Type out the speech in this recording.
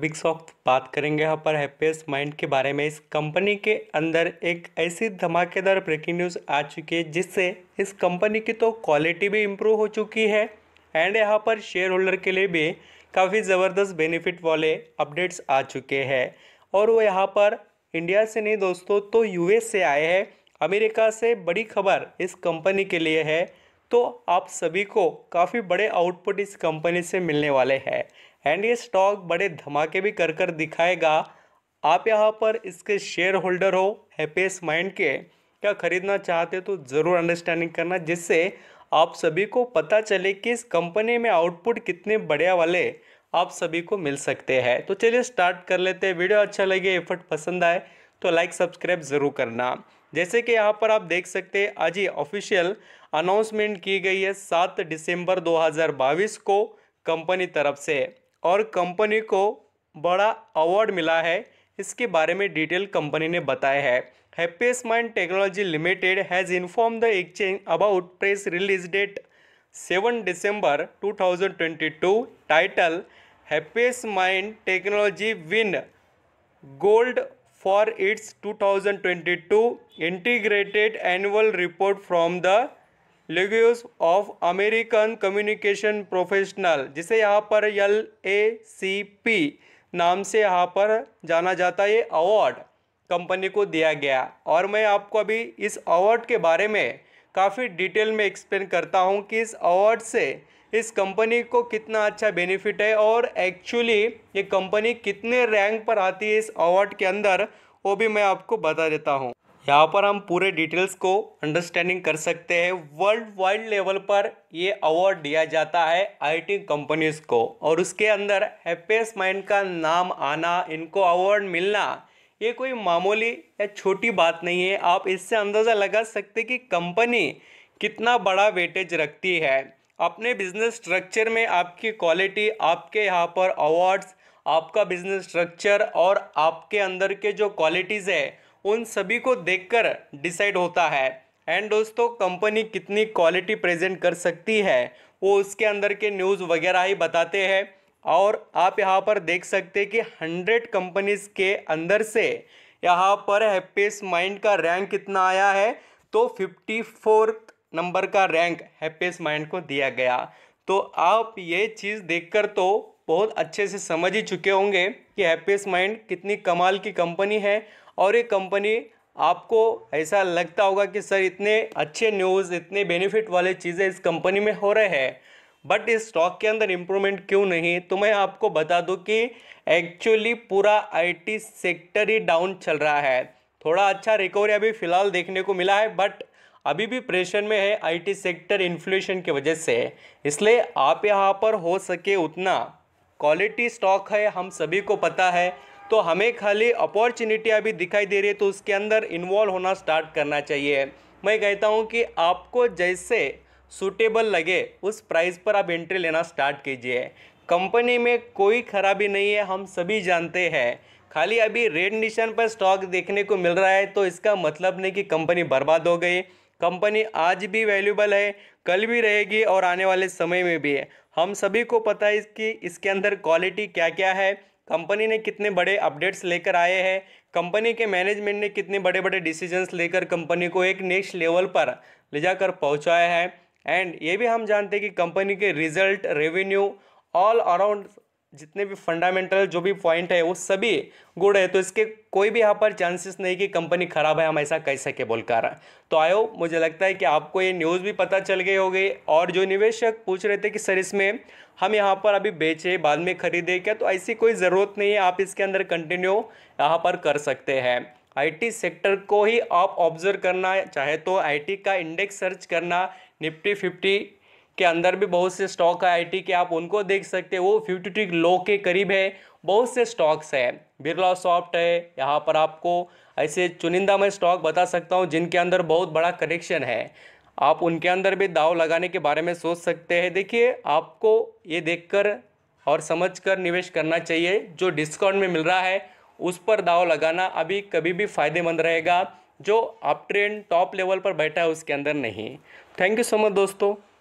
big shock बात करेंगे यहाँ पर हैप्पीस्ट माइंड के बारे में इस कंपनी के अंदर एक ऐसी धमाकेदार ब्रेकिंग न्यूज़ आ चुकी है जिससे इस कंपनी की तो क्वालिटी भी इम्प्रूव हो चुकी है एंड यहाँ पर शेयर होल्डर के लिए भी काफ़ी ज़बरदस्त बेनिफिट वाले अपडेट्स आ चुके हैं और वो यहाँ पर इंडिया से नहीं दोस्तों तो यू से आए हैं अमेरिका से बड़ी खबर इस कंपनी के लिए है तो आप सभी को काफ़ी बड़े आउटपुट इस कंपनी से मिलने वाले हैं एंड ये स्टॉक बड़े धमाके भी कर कर दिखाएगा आप यहाँ पर इसके शेयर होल्डर हो हैपीएस माइंड के क्या खरीदना चाहते तो ज़रूर अंडरस्टैंडिंग करना जिससे आप सभी को पता चले कि इस कंपनी में आउटपुट कितने बढ़िया वाले आप सभी को मिल सकते हैं तो चलिए स्टार्ट कर लेते हैं वीडियो अच्छा लगे एफर्ट पसंद आए तो लाइक सब्सक्राइब ज़रूर करना जैसे कि यहाँ पर आप देख सकते हैं आज ही ऑफिशियल अनाउंसमेंट की गई है सात दिसंबर 2022 को कंपनी तरफ से और कंपनी को बड़ा अवार्ड मिला है इसके बारे में डिटेल कंपनी ने बताया है Happiest Mind technology limited has inform the exchange about press release date seven December 2022 title Happiest Mind technology win gold for its 2022 integrated annual report from the League of American communication professional जिसे यहाँ पर L A C P नाम से यहाँ पर जाना जाता है अवार्ड कंपनी को दिया गया और मैं आपको अभी इस अवार्ड के बारे में काफ़ी डिटेल में एक्सप्लेन करता हूँ कि इस अवार्ड से इस कंपनी को कितना अच्छा बेनिफिट है और एक्चुअली ये कंपनी कितने रैंक पर आती है इस अवार्ड के अंदर वो भी मैं आपको बता देता हूँ यहाँ पर हम पूरे डिटेल्स को अंडरस्टैंडिंग कर सकते हैं वर्ल्ड वाइड लेवल पर ये अवार्ड दिया जाता है आईटी कंपनीज को और उसके अंदर हैप्पीस्ट माइंड का नाम आना इनको अवार्ड मिलना ये कोई मामूली या छोटी बात नहीं है आप इससे अंदाज़ा लगा सकते कि कंपनी कितना बड़ा वेटेज रखती है अपने बिजनेस स्ट्रक्चर में आपकी क्वालिटी आपके यहाँ पर अवार्ड्स आपका बिजनेस स्ट्रक्चर और आपके अंदर के जो क्वालिटीज़ है उन सभी को देखकर डिसाइड होता है एंड दोस्तों कंपनी कितनी क्वालिटी प्रेजेंट कर सकती है वो उसके अंदर के न्यूज़ वगैरह ही बताते हैं और आप यहाँ पर देख सकते हैं कि हंड्रेड कंपनीज़ के अंदर से यहाँ पर हैप्पीस्ट माइंड का रैंक कितना आया है तो फिफ्टी फोर्थ नंबर का रैंक हैप्पीस्ट माइंड को दिया गया तो आप ये चीज़ देखकर तो बहुत अच्छे से समझ ही चुके होंगे कि हैप्पीस्ट माइंड कितनी कमाल की कंपनी है और ये कंपनी आपको ऐसा लगता होगा कि सर इतने अच्छे न्यूज़ इतने बेनिफिट वाले चीज़ें इस कंपनी में हो रहे हैं बट इस स्टॉक के अंदर इम्प्रूवमेंट क्यों नहीं तो मैं आपको बता दूं कि एक्चुअली पूरा आईटी सेक्टर ही डाउन चल रहा है थोड़ा अच्छा रिकवरी अभी फ़िलहाल देखने को मिला है बट अभी भी प्रेशर में है आईटी सेक्टर इन्फ्लेशन की वजह से इसलिए आप यहाँ पर हो सके उतना क्वालिटी स्टॉक है हम सभी को पता है तो हमें खाली अपॉर्चुनिटी अभी दिखाई दे रही है तो उसके अंदर इन्वॉल्व होना स्टार्ट करना चाहिए मैं कहता हूँ कि आपको जैसे सूटेबल लगे उस प्राइस पर आप एंट्री लेना स्टार्ट कीजिए कंपनी में कोई खराबी नहीं है हम सभी जानते हैं खाली अभी रेड निशान पर स्टॉक देखने को मिल रहा है तो इसका मतलब नहीं कि कंपनी बर्बाद हो गई कंपनी आज भी वैल्यूबल है कल भी रहेगी और आने वाले समय में भी है हम सभी को पता है कि इसके अंदर क्वालिटी क्या क्या है कंपनी ने कितने बड़े अपडेट्स लेकर आए हैं कंपनी के मैनेजमेंट ने कितने बड़े बड़े डिसीजंस लेकर कंपनी को एक नेक्स्ट लेवल पर ले जाकर पहुँचाया है एंड ये भी हम जानते हैं कि कंपनी के रिजल्ट रेवेन्यू ऑल अराउंड जितने भी फंडामेंटल जो भी पॉइंट है वो सभी गुड है तो इसके कोई भी यहाँ पर चांसेस नहीं कि कंपनी ख़राब है हम ऐसा कह सके बोलकर तो आयो मुझे लगता है कि आपको ये न्यूज़ भी पता चल गई होगी और जो निवेशक पूछ रहे थे कि सर इसमें हम यहाँ पर अभी बेचे बाद में खरीदे क्या तो ऐसी कोई ज़रूरत नहीं है आप इसके अंदर कंटिन्यू यहाँ पर कर सकते हैं आईटी सेक्टर को ही आप ऑब्जर्व करना चाहे तो आईटी का इंडेक्स सर्च करना निफ्टी फिफ्टी के अंदर भी बहुत से स्टॉक है आईटी के आप उनको देख सकते हो वो फिफ्टी लो के करीब है बहुत से स्टॉक्स है बिरला सॉफ्ट है यहाँ पर आपको ऐसे चुनिंदा मैं स्टॉक बता सकता हूँ जिनके अंदर बहुत बड़ा करेक्शन है आप उनके अंदर भी दाव लगाने के बारे में सोच सकते हैं देखिए आपको ये कर और समझ कर निवेश करना चाहिए जो डिस्काउंट में मिल रहा है उस पर दाव लगाना अभी कभी भी फ़ायदेमंद रहेगा जो अप ट्रेंड टॉप लेवल पर बैठा है उसके अंदर नहीं थैंक यू सो मच दोस्तों